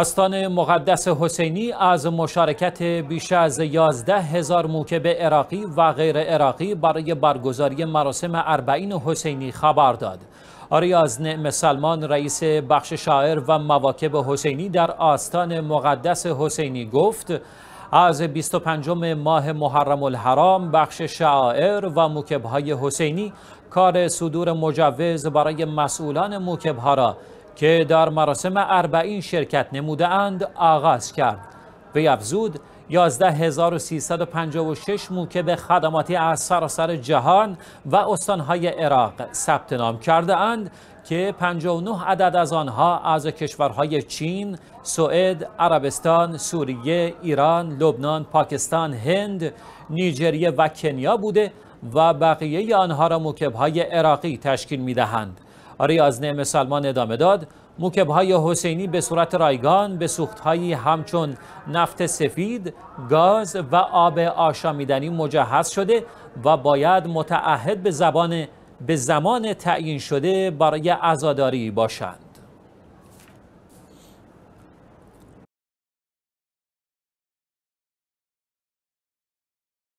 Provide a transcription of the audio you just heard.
آستان مقدس حسینی از مشارکت بیش از 11 هزار موکب عراقی و غیر عراقی برای برگزاری مراسم اربعین حسینی خبر داد. آریاز نعم سلمان رئیس بخش شاعر و مواکب حسینی در آستان مقدس حسینی گفت از 25 ماه محرم الحرام بخش شاعر و موکبهای حسینی کار صدور مجوز برای مسئولان موکبها را که در مراسم اربعین شرکت نموده اند آغاز کرد وی افزود 11356 موکب خدماتی از سراسر جهان و استانهای عراق ثبت نام کرده اند که 59 عدد از آنها از کشورهای چین، سوئد، عربستان، سوریه، ایران، لبنان، پاکستان، هند، نیجریه و کنیا بوده و بقیه آنها را موکبهای عراقی تشکیل می دهند. آره، نعم سلمان ادامه داد موکبهای حسینی به صورت رایگان به سوختهایی همچون نفت سفید، گاز و آب آشامیدنی مجهز شده و باید متعهد به زبان به زمان تعیین شده برای عزاداری باشند.